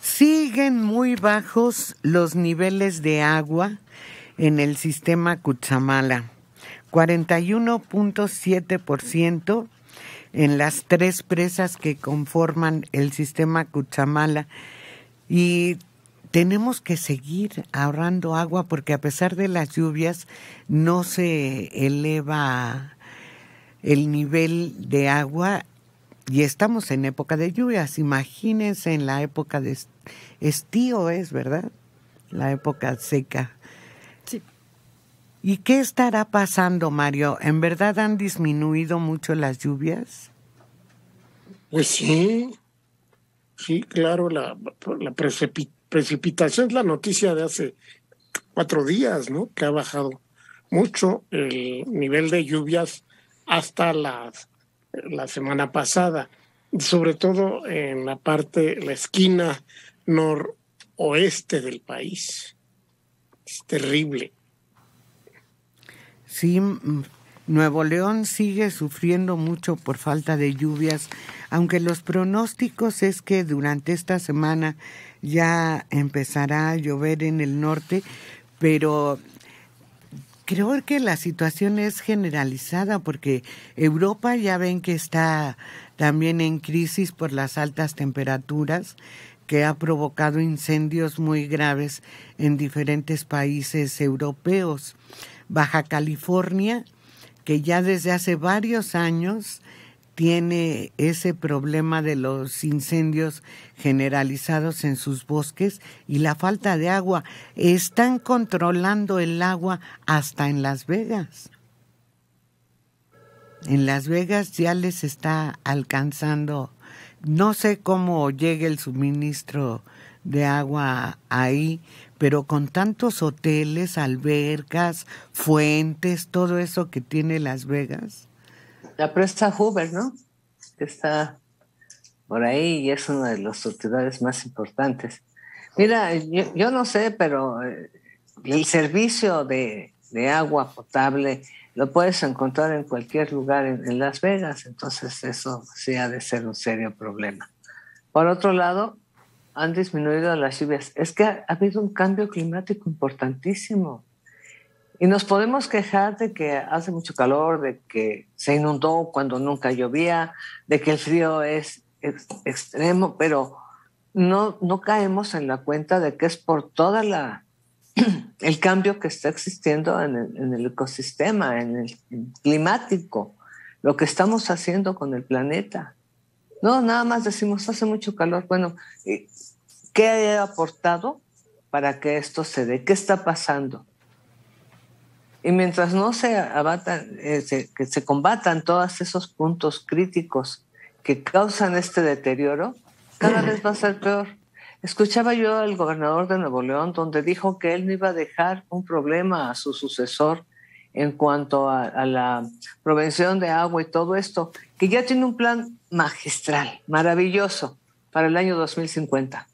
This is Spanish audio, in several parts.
Siguen muy bajos los niveles de agua en el sistema Cuchamala, 41.7% en las tres presas que conforman el sistema Cuchamala. Y tenemos que seguir ahorrando agua porque a pesar de las lluvias no se eleva el nivel de agua y estamos en época de lluvias. Imagínense en la época de estío, es verdad, la época seca. Sí. ¿Y qué estará pasando, Mario? ¿En verdad han disminuido mucho las lluvias? Pues sí, sí, claro, la, precipitación es la noticia de hace cuatro días, ¿no? Que ha bajado mucho el nivel de lluvias hasta las la semana pasada, sobre todo en la parte, la esquina noroeste del país. Es terrible. Sí, Nuevo León sigue sufriendo mucho por falta de lluvias, aunque los pronósticos es que durante esta semana ya empezará a llover en el norte, pero creo que la situación es generalizada porque Europa ya ven que está también en crisis por las altas temperaturas que ha provocado incendios muy graves en diferentes países europeos. Baja California, que ya desde hace varios años tiene ese problema de los incendios generalizados en sus bosques y la falta de agua. Están controlando el agua hasta en Las Vegas. En Las Vegas ya les está alcanzando, no sé cómo llegue el suministro de agua ahí, pero con tantos hoteles, albercas, fuentes, todo eso que tiene Las Vegas la presta Hoover, ¿no? Que está por ahí y es una de las ciudades más importantes. Mira, yo, no sé, pero eh, el servicio de, agua potable lo puedes encontrar en cualquier lugar en, Las Vegas, entonces eso sí ha de ser un serio problema. Por otro lado, han disminuido las lluvias. Es que ha, habido un cambio climático importantísimo. Y nos podemos quejar de que hace mucho calor, de que se inundó cuando nunca llovía, de que el frío es extremo, pero no, no caemos en la cuenta de que es por toda la el cambio que está existiendo en el, ecosistema, en el climático, lo que estamos haciendo con el planeta. No, nada más decimos, hace mucho calor. Bueno, ¿qué ha aportado para que esto se dé? ¿Qué está pasando? Y mientras no se abatan, eh, que se combatan todos esos puntos críticos que causan este deterioro, cada vez va a ser peor. Escuchaba yo al gobernador de Nuevo León, donde dijo que él no iba a dejar un problema a su sucesor en cuanto a, a la prevención de agua y todo esto, que ya tiene un plan magistral, maravilloso, para el año 2050.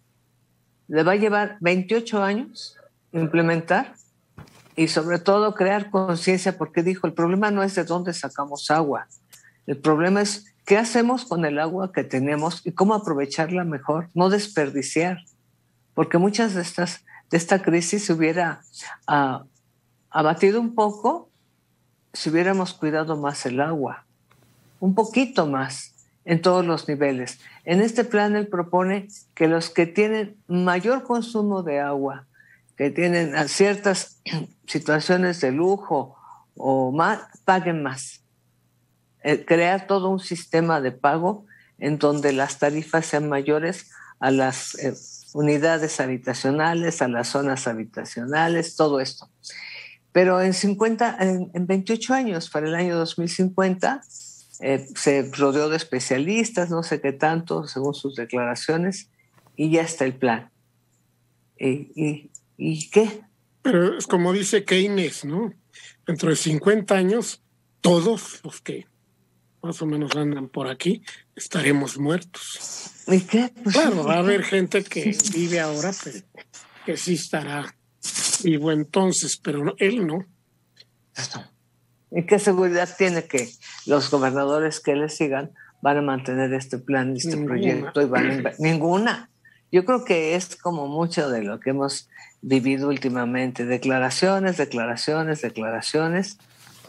Le va a llevar 28 años implementar y sobre todo crear conciencia, porque dijo, el problema no es de dónde sacamos agua, el problema es qué hacemos con el agua que tenemos y cómo aprovecharla mejor, no desperdiciar, porque muchas de estas de esta crisis se hubiera ah, abatido un poco si hubiéramos cuidado más el agua, un poquito más en todos los niveles. En este plan él propone que los que tienen mayor consumo de agua, que tienen ciertas situaciones de lujo o más, paguen más. Eh, crear todo un sistema de pago en donde las tarifas sean mayores a las eh, unidades habitacionales, a las zonas habitacionales, todo esto. Pero en, 50, en, 28 años, para el año 2050, eh, se rodeó de especialistas, no sé qué tanto, según sus declaraciones, y ya está el plan. Y, y, ¿Y qué? Pero es como dice Keynes, ¿no? Dentro de 50 años, todos los que más o menos andan por aquí estaremos muertos. ¿Y qué? Pues va a haber gente que vive ahora, pero pues, que sí estará vivo entonces, pero él no. ¿Y qué seguridad tiene que los gobernadores que le sigan van a mantener este plan, este proyecto y van ninguna. Yo creo que es como mucho de lo que hemos vivido últimamente, declaraciones, declaraciones, declaraciones,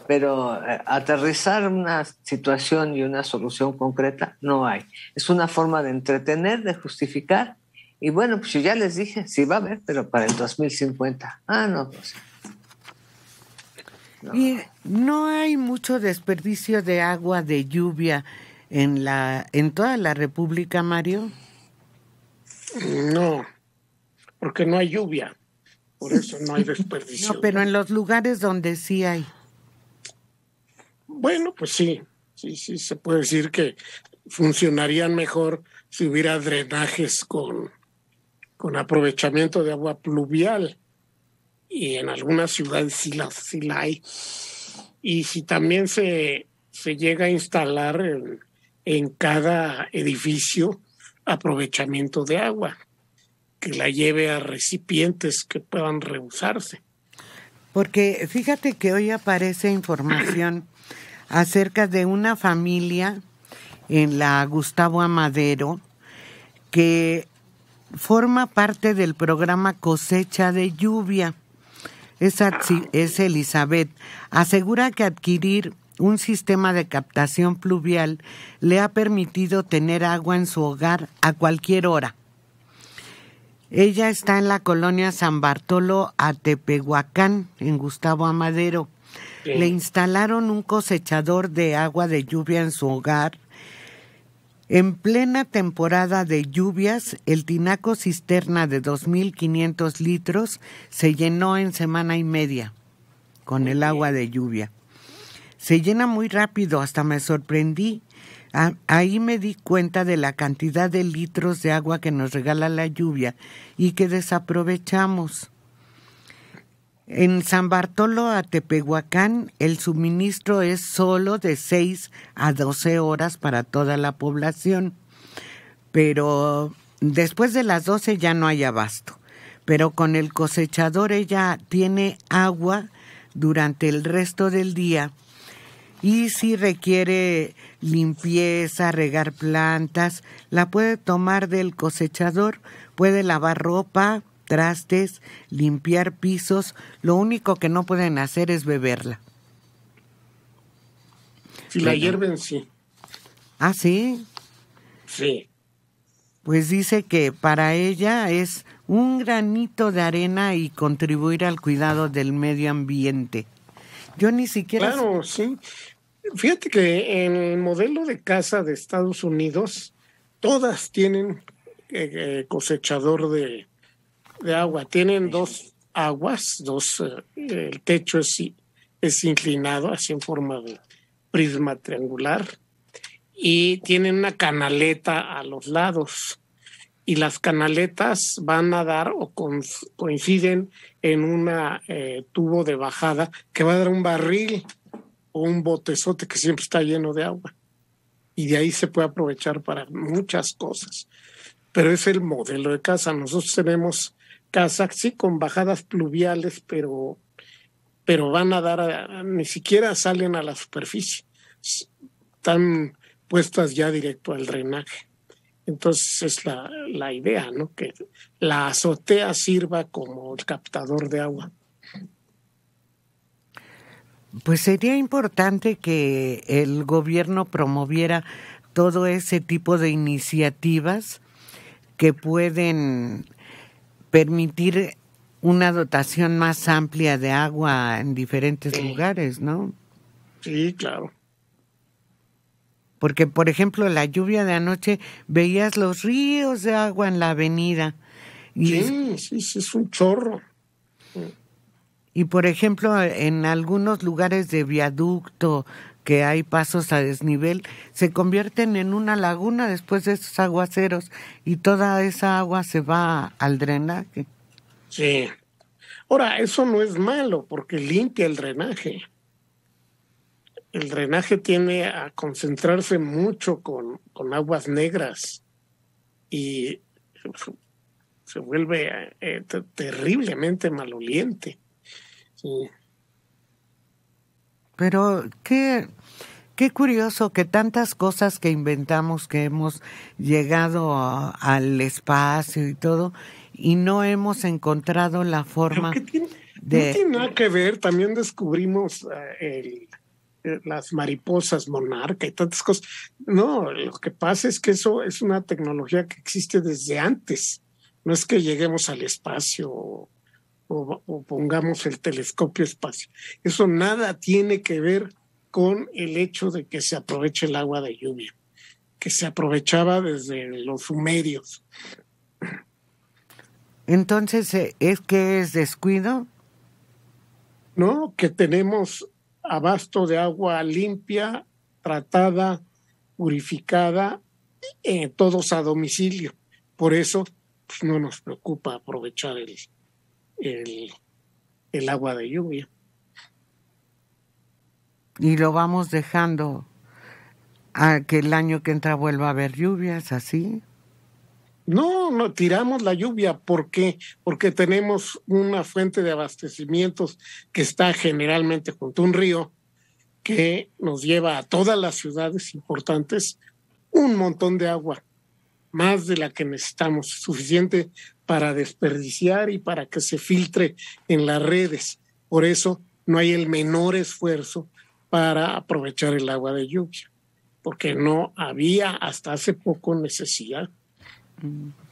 pero eh, aterrizar una situación y una solución concreta no hay. Es una forma de entretener, de justificar, y bueno, pues yo ya les dije, sí va a haber, pero para el 2050. Ah, no, pues. No. Y no hay mucho desperdicio de agua de lluvia en la en toda la República, Mario. No, porque no hay lluvia, por eso no hay desperdicio. No, pero en los lugares donde sí hay. Bueno, pues sí, sí, sí, se puede decir que funcionarían mejor si hubiera drenajes con, con aprovechamiento de agua pluvial. Y en algunas ciudades sí la, sí hay. Y si también se, se llega a instalar en cada edificio aprovechamiento de agua, que la lleve a recipientes que puedan rehusarse. Porque fíjate que hoy aparece información acerca de una familia en la Gustavo Amadero que forma parte del programa Cosecha de Lluvia. Esa es Elizabeth. Asegura que adquirir un sistema de captación pluvial le ha permitido tener agua en su hogar a cualquier hora. Ella está en la colonia San Bartolo, Atepehuacán, en Gustavo Amadero. Le instalaron un cosechador de agua de lluvia en su hogar. En plena temporada de lluvias, el tinaco cisterna de 2.500 litros se llenó en semana y media con el agua de lluvia se llena muy rápido, hasta me sorprendí. ahí me di cuenta de la cantidad de litros de agua que nos regala la lluvia y que desaprovechamos. En San Bartolo, Tepehuacán, el suministro es solo de 6 a 12 horas para toda la población, pero después de las 12 ya no hay abasto. Pero con el cosechador ella tiene agua durante el resto del día y si requiere limpieza, regar plantas, la puede tomar del cosechador, puede lavar ropa, trastes, limpiar pisos, lo único que no pueden hacer es beberla. Si la hierven, sí. ¿Ah, sí? Sí. Pues dice que para ella es un granito de arena y contribuir al cuidado del medio ambiente. Yo ni siquiera. Claro, sí. Fíjate que en el modelo de casa de Estados Unidos, todas tienen eh, eh, cosechador de, agua. Tienen dos aguas, dos. Eh, el techo es, es inclinado, así en forma de prisma triangular, y tienen una canaleta a los lados y las canaletas van a dar o coinciden en un eh, tubo de bajada que va a dar un barril o un botezote que siempre está lleno de agua. Y de ahí se puede aprovechar para muchas cosas. Pero es el modelo de casa. Nosotros tenemos casas, sí, con bajadas pluviales, pero, pero van a dar, ni siquiera salen a la superficie. Están puestas ya directo al drenaje. Entonces es la, idea, ¿no? Que la azotea sirva como el captador de agua. Pues sería importante que el gobierno promoviera todo ese tipo de iniciativas que pueden permitir una dotación más amplia de agua en diferentes lugares, ¿no? Sí, claro porque por ejemplo la lluvia de anoche veías los ríos de agua en la avenida. sí, sí, es un chorro. Y por ejemplo, en algunos lugares de viaducto que hay pasos a desnivel, se convierten en una laguna después de esos aguaceros y toda esa agua se va al drenaje. Sí. Ahora, eso no es malo porque limpia el drenaje el drenaje tiene a concentrarse mucho con, aguas negras y se vuelve eh, terriblemente maloliente. Pero qué, qué curioso que tantas cosas que inventamos, que hemos llegado al espacio y todo, y no hemos encontrado la forma de... No tiene nada que ver, también descubrimos eh, el las mariposas monarca y tantas cosas. No, lo que pasa es que eso es una tecnología que existe desde antes. No es que lleguemos al espacio o, pongamos el telescopio espacio. Eso nada tiene que ver con el hecho de que se aproveche el agua de lluvia, que se aprovechaba desde los sumerios. Entonces, eh, ¿es que es descuido? No, que tenemos abasto de agua limpia, tratada, purificada, eh, todos a domicilio. Por eso pues, no nos preocupa aprovechar el, el, el agua de lluvia. Y lo vamos dejando a que el año que entra vuelva a haber lluvias, así. No, no, tiramos la lluvia. ¿Por qué? Porque tenemos una fuente de abastecimientos que está generalmente junto a un río que nos lleva a todas las ciudades importantes un montón de agua, más de la que necesitamos, suficiente para desperdiciar y para que se filtre en las redes. Por eso no hay el menor esfuerzo para aprovechar el agua de lluvia, porque no había hasta hace poco necesidad 음.